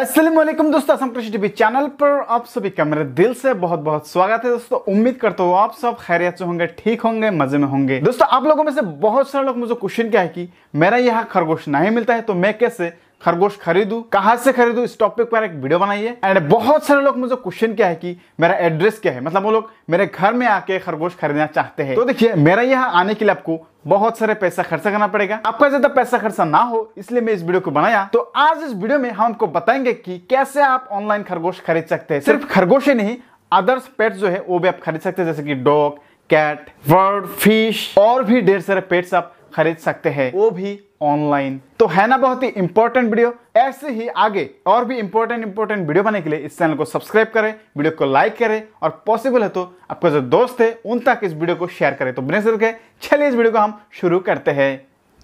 असलम दोस्तों असम कृषि TV channel पर आप सभी का मेरे दिल से बहुत बहुत स्वागत है दोस्तों उम्मीद करता हूँ आप सब खैरियत से होंगे ठीक होंगे मजे में होंगे दोस्तों आप लोगों में से बहुत सारे लोग मुझे क्वेश्चन क्या है कि मेरा यहाँ खरगोश नहीं मिलता है तो मैं कैसे खरगोश खरीदू कहां से खरीदू इस टॉपिक पर एक वीडियो बनाइए एंड बहुत सारे लोग मुझे क्वेश्चन क्या है कि मेरा एड्रेस क्या है मतलब वो लोग मेरे घर में आके खरगोश खरीदना चाहते हैं तो देखिए मेरा यहाँ आने के लिए आपको बहुत सारे पैसा खर्चा करना पड़ेगा आपका ज्यादा पैसा खर्चा ना हो इसलिए मैं इस वीडियो को बनाया तो आज इस वीडियो में हम आपको बताएंगे की कैसे आप ऑनलाइन खरगोश खरीद सकते हैं सिर्फ खरगोश ही नहीं अदर्स पेट जो है वो भी आप खरीद सकते हैं जैसे की डॉग कैट बर्ड फिश और भी ढेर सारे पेट्स आप खरीद सकते हैं वो भी ऑनलाइन तो है ना बहुत ही इंपॉर्टेंट वीडियो ऐसे ही आगे और भी इंपॉर्टेंट इंपॉर्टेंट वीडियो बनाने के लिए इस चैनल को सब्सक्राइब करें वीडियो को लाइक करें और पॉसिबल है तो आपका जो दोस्त है उन तक इस वीडियो को शेयर करें तो बने से रुके चलिए इस वीडियो को हम शुरू करते हैं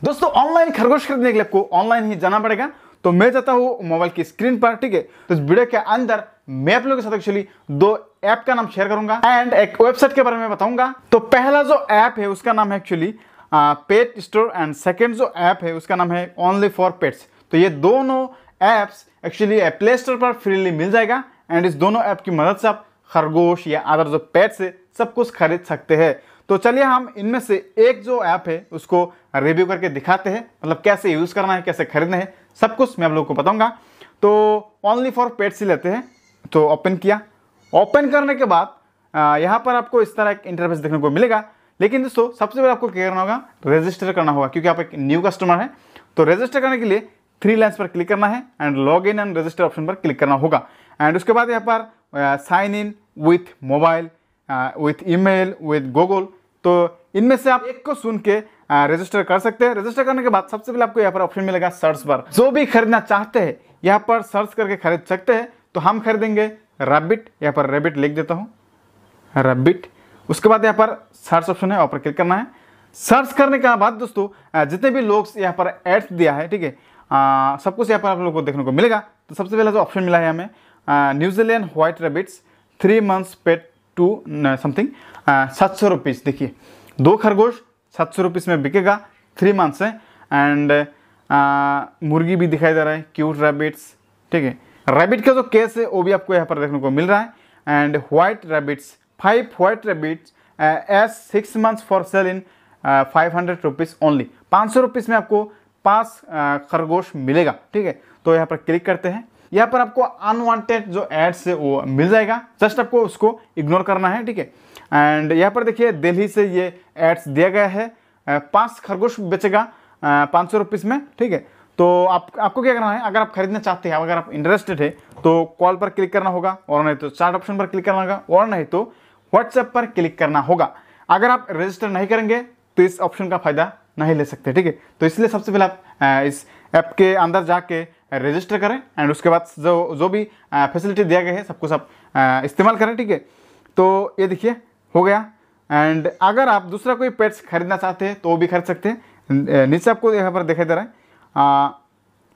दोस्तों ऑनलाइन खरगोश खरीदने के लिए आपको ऑनलाइन ही जाना पड़ेगा तो मैं जाता हूँ मोबाइल की स्क्रीन पर ठीक है तो इस वीडियो के अंदर मैं आप लोगों के साथ एक्चुअली दो ऐप का नाम शेयर करूंगा एंड एक वेबसाइट के बारे में बताऊंगा तो पहला जो ऐप है उसका नाम है actually pet store and second जो ऐप है उसका नाम है ओनली फॉर पेट्स तो ये दोनों ऐप्स एक्चुअली प्ले स्टोर पर फ्रीली मिल जाएगा एंड इस दोनों ऐप की मदद से आप खरगोश या अदर जो पेट्स है सब कुछ खरीद सकते हैं तो चलिए हम इनमें से एक जो ऐप है उसको रिव्यू करके दिखाते हैं मतलब कैसे यूज़ करना है कैसे खरीदना है सब कुछ मैं आप लोगों को बताऊंगा तो ओनली फॉर पेट्स ही लेते हैं तो ओपन किया ओपन करने के बाद यहाँ पर आपको इस तरह एक इंटरफेस देखने को मिलेगा लेकिन दोस्तों सबसे पहले आपको क्या करना होगा रजिस्टर करना होगा क्योंकि आप एक न्यू कस्टमर हैं तो रजिस्टर करने के लिए थ्री लाइन्स पर क्लिक करना है and log in and register option पर क्लिक करना होगा एंड उसके बाद यहाँ पर sign in with mobile with email with Google तो इनमें से आप एक को सुन के रजिस्टर uh, कर सकते हैं रजिस्टर करने के बाद सबसे पहले आपको यहाँ पर ऑप्शन मिलेगा सर्च पर जो भी खरीदना चाहते हैं यहाँ पर सर्च करके खरीद सकते हैं तो हम खरीदेंगे रबिट यहाँ पर रेबिट लिख देता हूँ रबिट उसके बाद यहाँ पर सर्च ऑप्शन है वहाँ पर क्लिक करना है सर्च करने के बाद दोस्तों जितने भी लोग यहाँ पर एड्स दिया है ठीक है सब कुछ यहाँ पर आप लोगों को देखने को मिलेगा तो सबसे पहला जो ऑप्शन मिला है हमें New Zealand white rabbits three months pet two something सात सौ रुपीज़ देखिए दो खरगोश सात सौ में बिकेगा थ्री मंथ्स है एंड मुर्गी भी दिखाई दे रहा है क्यूट रैबिट्स ठीक है रैबिट का जो केस है वो भी आपको यहाँ पर देखने को मिल रहा है and white rabbits five white rabbits एस six months for sale in five hundred rupees only पाँच सौ रुपीज़ में आपको पाँच uh, खरगोश मिलेगा ठीक है तो यहाँ पर क्लिक करते हैं यहाँ पर आपको अनवांटेड जो एड्स है वो मिल जाएगा जस्ट आपको उसको इग्नोर करना है ठीक है एंड यहाँ पर देखिए दिल्ली से ये एड्स दिया गया है uh, पाँच खरगोश बेचेगा uh, पाँच सौ रुपीज़ में ठीक है तो आप आपको क्या करना है अगर आप खरीदना चाहते हैं अगर आप इंटरेस्टेड है तो कॉल पर क्लिक करना होगा और नहीं तो चार्ट ऑप्शन पर क्लिक करना होगा और नहीं तो व्हाट्सएप पर क्लिक करना होगा अगर आप रजिस्टर नहीं करेंगे तो इस ऑप्शन का फ़ायदा नहीं ले सकते ठीक है तो इसलिए सबसे पहले आप इस ऐप के अंदर जाके रजिस्टर करें एंड उसके बाद जो जो भी फैसिलिटी दिया गया है सब कुछ आप इस्तेमाल करें ठीक है तो ये देखिए हो गया एंड अगर आप दूसरा कोई पेट्स खरीदना चाहते हैं तो वो भी खरीद सकते हैं नीचे आपको यहाँ पर दिखाई दे रहा है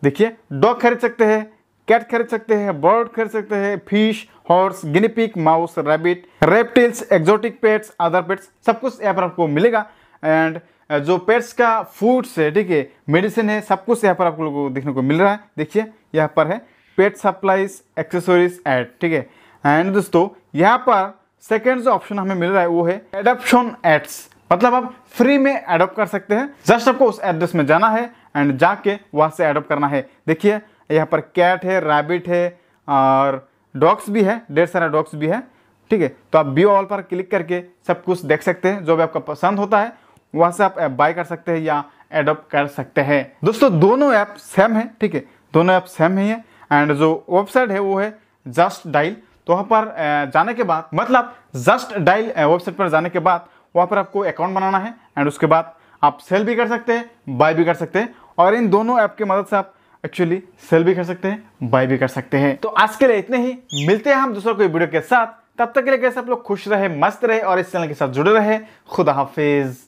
देखिए डॉग खरीद सकते हैं कैट खरीद सकते हैं बर्ड खरीद सकते हैं fish horse guinea pig mouse rabbit reptiles exotic pets other pets सब कुछ यहाँ पर आपको मिलेगा एंड जो पेट्स का फूड्स है ठीक है मेडिसिन है सब कुछ यहाँ पर आप लोगों को देखने को मिल रहा है देखिए यहाँ पर है पेट सप्लाइज एक्सेसरीज एड ठीक है एंड दोस्तों यहाँ पर सेकेंड जो ऑप्शन हमें मिल रहा है वो है एडप्शन एड्स मतलब आप फ्री में एडोप्ट कर सकते हैं जस्ट आपको उस एड्रेस में जाना है एंड जाके वहाँ से एडोप्ट करना है देखिए यहाँ पर कैट है रैबिट है और डॉग्स भी है ढेर सारा डॉग्स भी है ठीक है तो आप बी ऑल पर क्लिक करके सब कुछ देख सकते हैं जो भी आपका पसंद होता है वहाँ से आप बाय कर सकते हैं या एडोप्ट कर सकते हैं दोस्तों दोनों ऐप सेम है ठीक है दोनों ऐप सेम ही है एंड जो वेबसाइट है वो है जस्ट डाइल तो वहाँ मतलब पर जाने के बाद मतलब जस्ट डाइल वेबसाइट पर जाने के बाद वहाँ पर आपको अकाउंट बनाना है एंड उसके बाद आप सेल भी कर सकते हैं बाय भी कर सकते हैं और इन दोनों ऐप की मदद से आप एक्चुअली सेल भी कर सकते हैं बाय भी कर सकते हैं तो आज के लिए इतने ही मिलते हैं हम दूसरों कोई वीडियो के साथ तब तक के लिए कैसे आप लोग खुश रहे मस्त रहे और इस चैनल के साथ जुड़े रहे खुदा हाफिज